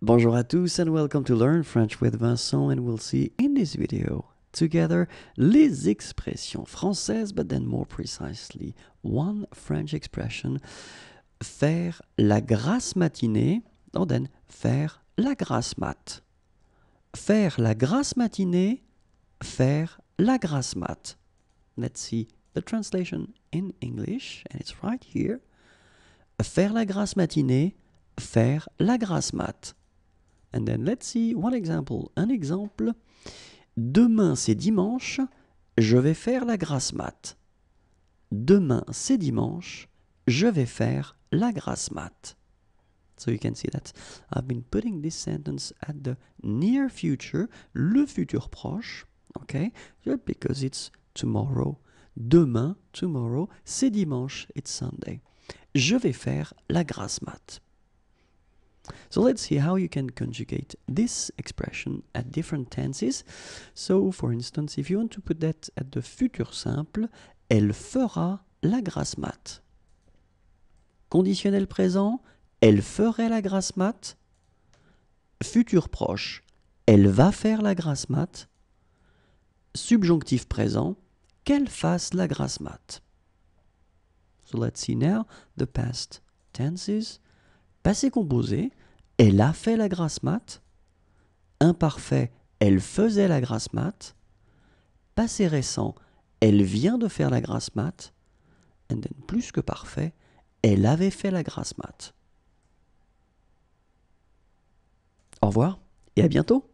Bonjour à tous and welcome to Learn French with Vincent and we'll see in this video together les expressions françaises but then more precisely one French expression faire la grasse matinée and oh, then faire la grasse mat faire la grasse matinée faire la grasse mat let's see the translation in English and it's right here faire la grasse matinée faire la grasse mat And then let's see one example. Un exemple. Demain, c'est dimanche, je vais faire la grasse mat. Demain, c'est dimanche, je vais faire la grasse mat. So you can see that I've been putting this sentence at the near future, le futur proche, okay? Because it's tomorrow. Demain, tomorrow, c'est dimanche, it's Sunday. Je vais faire la grasse mat. So let's see how you can conjugate this expression at different tenses. So for instance, if you want to put that at the futur simple, elle fera la grasse mat. Conditionnel présent, elle ferait la grasse mat. Futur proche, elle va faire la grasse mat. Subjonctif présent, qu'elle fasse la grasse mat. So let's see now the past tenses. Passé composé, elle a fait la grâce mat. Imparfait, elle faisait la grâce mat. Passé récent, elle vient de faire la grasse mat. And plus que parfait, elle avait fait la grâce mat. Au revoir et à bientôt